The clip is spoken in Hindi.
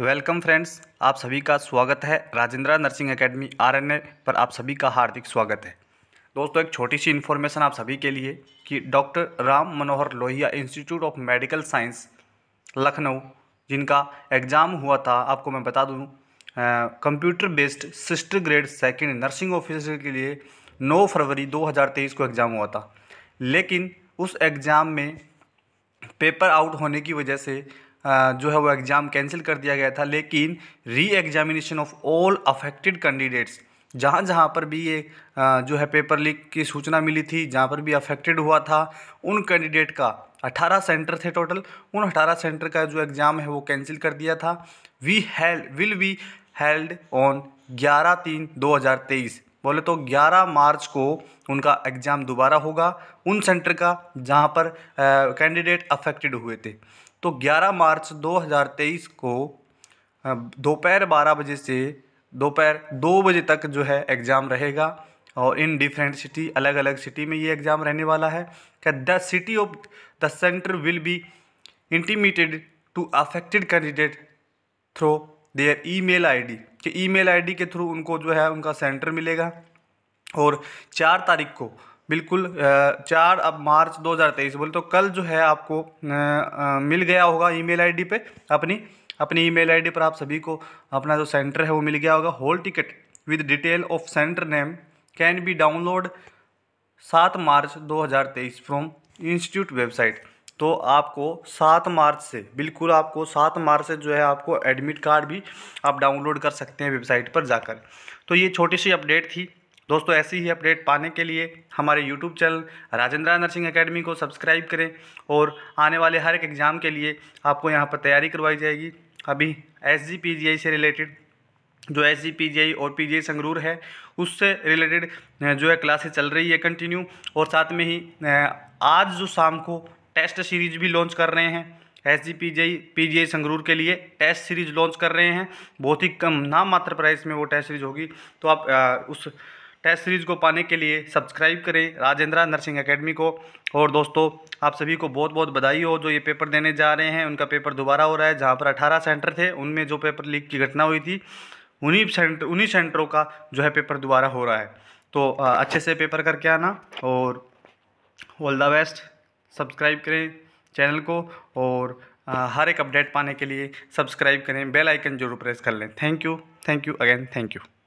वेलकम फ्रेंड्स आप सभी का स्वागत है राजेंद्रा नर्सिंग एकेडमी आरएनए पर आप सभी का हार्दिक स्वागत है दोस्तों एक छोटी सी इन्फॉर्मेशन आप सभी के लिए कि doctor Ram Manohar Lohia institute of medical science Lucknow जिनका एग्ज़ाम हुआ था आपको मैं बता दूँ computer based sister grade second nursing officer के लिए नौ फरवरी दो को एग्ज़ाम हुआ था लेकिन उस एग्ज़ाम में पेपर आउट होने की वजह से जो है वो एग्ज़ाम कैंसिल कर दिया गया था लेकिन re examination of all affected candidates जहाँ जहाँ पर भी ये जो है पेपर लीक की सूचना मिली थी जहाँ पर भी अफेक्टेड हुआ था उन कैंडिडेट का 18 सेंटर थे टोटल उन 18 सेंटर का जो एग्ज़ाम है वो कैंसिल कर दिया था we held will be held on 11 तीन 2023 बोले तो 11 मार्च को उनका एग्ज़ाम दोबारा होगा उन सेंटर का जहाँ पर कैंडिडेट अफेक्टेड हुए थे तो 11 मार्च 2023 को दोपहर बारह बजे से दोपहर दो बजे तक जो है एग्ज़ाम रहेगा और इन डिफरेंट सिटी अलग अलग सिटी में ये एग्ज़ाम रहने वाला है क्या the city of the centre will be intimated to affected candidate through their email ID कि ईमेल आईडी के थ्रू उनको जो है उनका सेंटर मिलेगा और चार तारीख को बिल्कुल चार अब मार्च 2023 बोले तो कल जो है आपको मिल गया होगा ईमेल आईडी पे अपनी अपनी ईमेल आईडी पर आप सभी को अपना जो सेंटर है वो मिल गया होगा hall ticket with detail of centre name can be download सात मार्च 2023 फ्रॉम इंस्टीट्यूट वेबसाइट तो आपको सात मार्च से बिल्कुल आपको सात मार्च से जो है आपको एडमिट कार्ड भी आप डाउनलोड कर सकते हैं वेबसाइट पर जाकर तो ये छोटी सी अपडेट थी दोस्तों ऐसी ही अपडेट पाने के लिए हमारे YouTube channel Rajendra nursing academy को सब्सक्राइब करें और आने वाले हर एक एग्ज़ाम के लिए आपको यहाँ पर तैयारी करवाई जाएगी अभी एस जी से रिलेटेड जो एस जी और पी संगरूर है उससे रिलेटेड जो है क्लासेस चल रही है कंटिन्यू और साथ में ही आज जो शाम को टेस्ट सीरीज भी लॉन्च कर रहे हैं S G P G P G I Sangrur के लिए टेस्ट सीरीज लॉन्च कर रहे हैं बहुत ही कम नाम मात्र प्राइस में वो टेस्ट सीरीज होगी तो आप आ, उस टेस्ट सीरीज़ को पाने के लिए सब्सक्राइब करें राजेंद्रा नर्सिंग एकेडमी को और दोस्तों आप सभी को बहुत बहुत बधाई हो जो ये पेपर देने जा रहे हैं उनका पेपर दोबारा हो रहा है जहाँ पर अठारह सेंटर थे उनमें जो पेपर लीक की घटना हुई थी उन्हीं सेंटर उन्हीं सेंटरों का जो है पेपर दोबारा हो रहा है तो अच्छे से पेपर करके आना और ऑल द बेस्ट सब्सक्राइब करें चैनल को और हर एक अपडेट पाने के लिए सब्सक्राइब करें बेल आइकन जरूर प्रेस कर लें thank you thank you again thank you